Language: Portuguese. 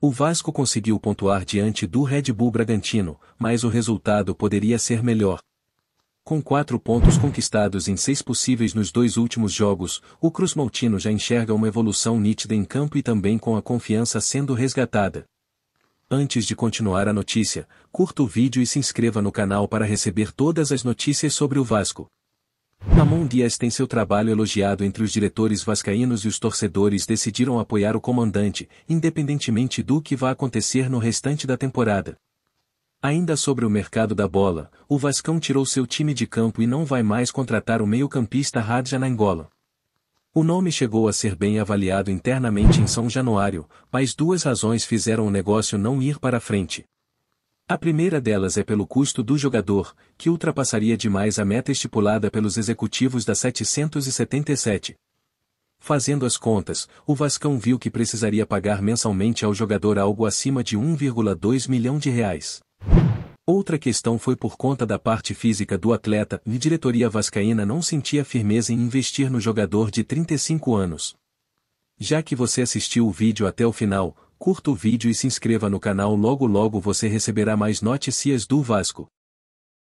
O Vasco conseguiu pontuar diante do Red Bull Bragantino, mas o resultado poderia ser melhor. Com quatro pontos conquistados em seis possíveis nos dois últimos jogos, o Cruz Maltino já enxerga uma evolução nítida em campo e também com a confiança sendo resgatada. Antes de continuar a notícia, curta o vídeo e se inscreva no canal para receber todas as notícias sobre o Vasco. Ramon Dias tem seu trabalho elogiado entre os diretores vascaínos e os torcedores decidiram apoiar o comandante, independentemente do que vá acontecer no restante da temporada. Ainda sobre o mercado da bola, o Vascão tirou seu time de campo e não vai mais contratar o meio-campista Radja Angola. O nome chegou a ser bem avaliado internamente em São Januário, mas duas razões fizeram o negócio não ir para frente. A primeira delas é pelo custo do jogador, que ultrapassaria demais a meta estipulada pelos executivos da 777. Fazendo as contas, o Vascão viu que precisaria pagar mensalmente ao jogador algo acima de 1,2 milhão de reais. Outra questão foi por conta da parte física do atleta, e diretoria vascaína não sentia firmeza em investir no jogador de 35 anos. Já que você assistiu o vídeo até o final, curta o vídeo e se inscreva no canal logo logo você receberá mais notícias do Vasco.